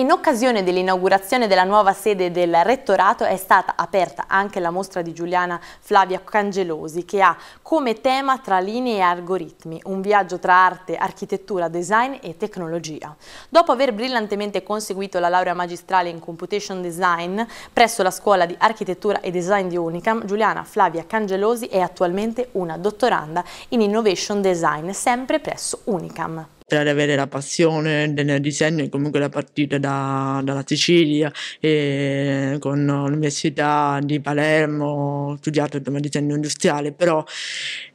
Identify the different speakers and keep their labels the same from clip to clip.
Speaker 1: In occasione dell'inaugurazione della nuova sede del Rettorato è stata aperta anche la mostra di Giuliana Flavia Cangelosi che ha come tema tra linee e algoritmi, un viaggio tra arte, architettura, design e tecnologia. Dopo aver brillantemente conseguito la laurea magistrale in Computation Design presso la Scuola di Architettura e Design di Unicam, Giuliana Flavia Cangelosi è attualmente una dottoranda in Innovation Design sempre presso Unicam
Speaker 2: per avere la passione del disegno e comunque la partita da, dalla Sicilia e con l'Università di Palermo ho studiato il disegno industriale, però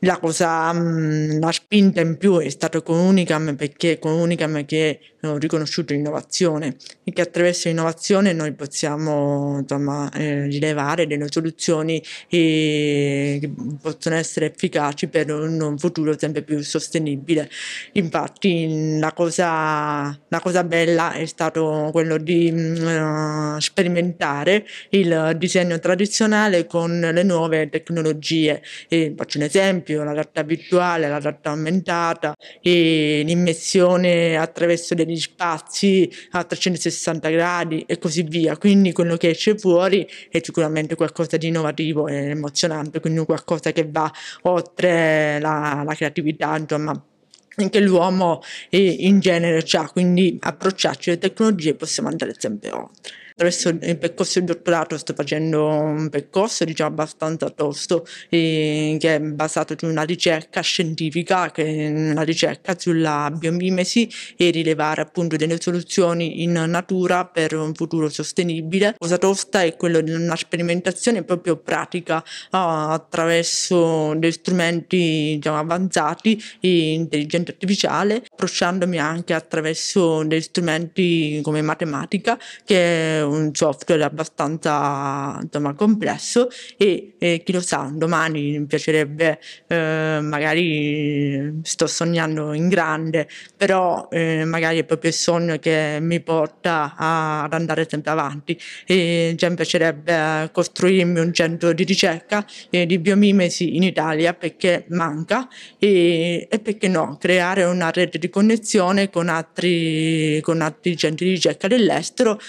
Speaker 2: la cosa, mm, la spinta in più è stata con Unicam perché con Unicam che eh, riconosciuto innovazione e che attraverso l'innovazione noi possiamo insomma, eh, rilevare delle soluzioni eh, che possono essere efficaci per un, un, futuro sempre più sostenibile. Infatti la cosa, la cosa bella è stato quello di mh, mm, eh, sperimentare il disegno tradizionale con le nuove tecnologie. E faccio un esempio, la realtà virtuale, la realtà aumentata e l'immersione attraverso degli spazi a 360 gradi e così via. Quindi quello che esce fuori è sicuramente qualcosa di innovativo e emozionante, quindi qualcosa che va oltre la, la creatività, insomma che l'uomo eh, in genere ha, quindi approcciarci alle tecnologie possiamo andare sempre oltre attraverso il percorso di dottorato sto facendo un percorso diciamo abbastanza tosto eh, che è basato su una ricerca scientifica, che è una ricerca sulla biomimesi e rilevare appunto delle soluzioni in natura per un futuro sostenibile. Cosa tosta è quello di una sperimentazione proprio pratica ah, attraverso degli strumenti diciamo, avanzati e intelligenza artificiale, approcciandomi anche attraverso degli strumenti come matematica che è un software abbastanza insomma, complesso e eh, chi lo sa, domani mi piacerebbe, eh, magari sto sognando in grande, però eh, magari è proprio il sogno che mi porta a, ad andare sempre avanti e già mi piacerebbe eh, costruirmi un centro di ricerca di biomimesi in Italia perché manca e, e, perché no, creare una rete di connessione con altri, con altri centri di ricerca dell'estero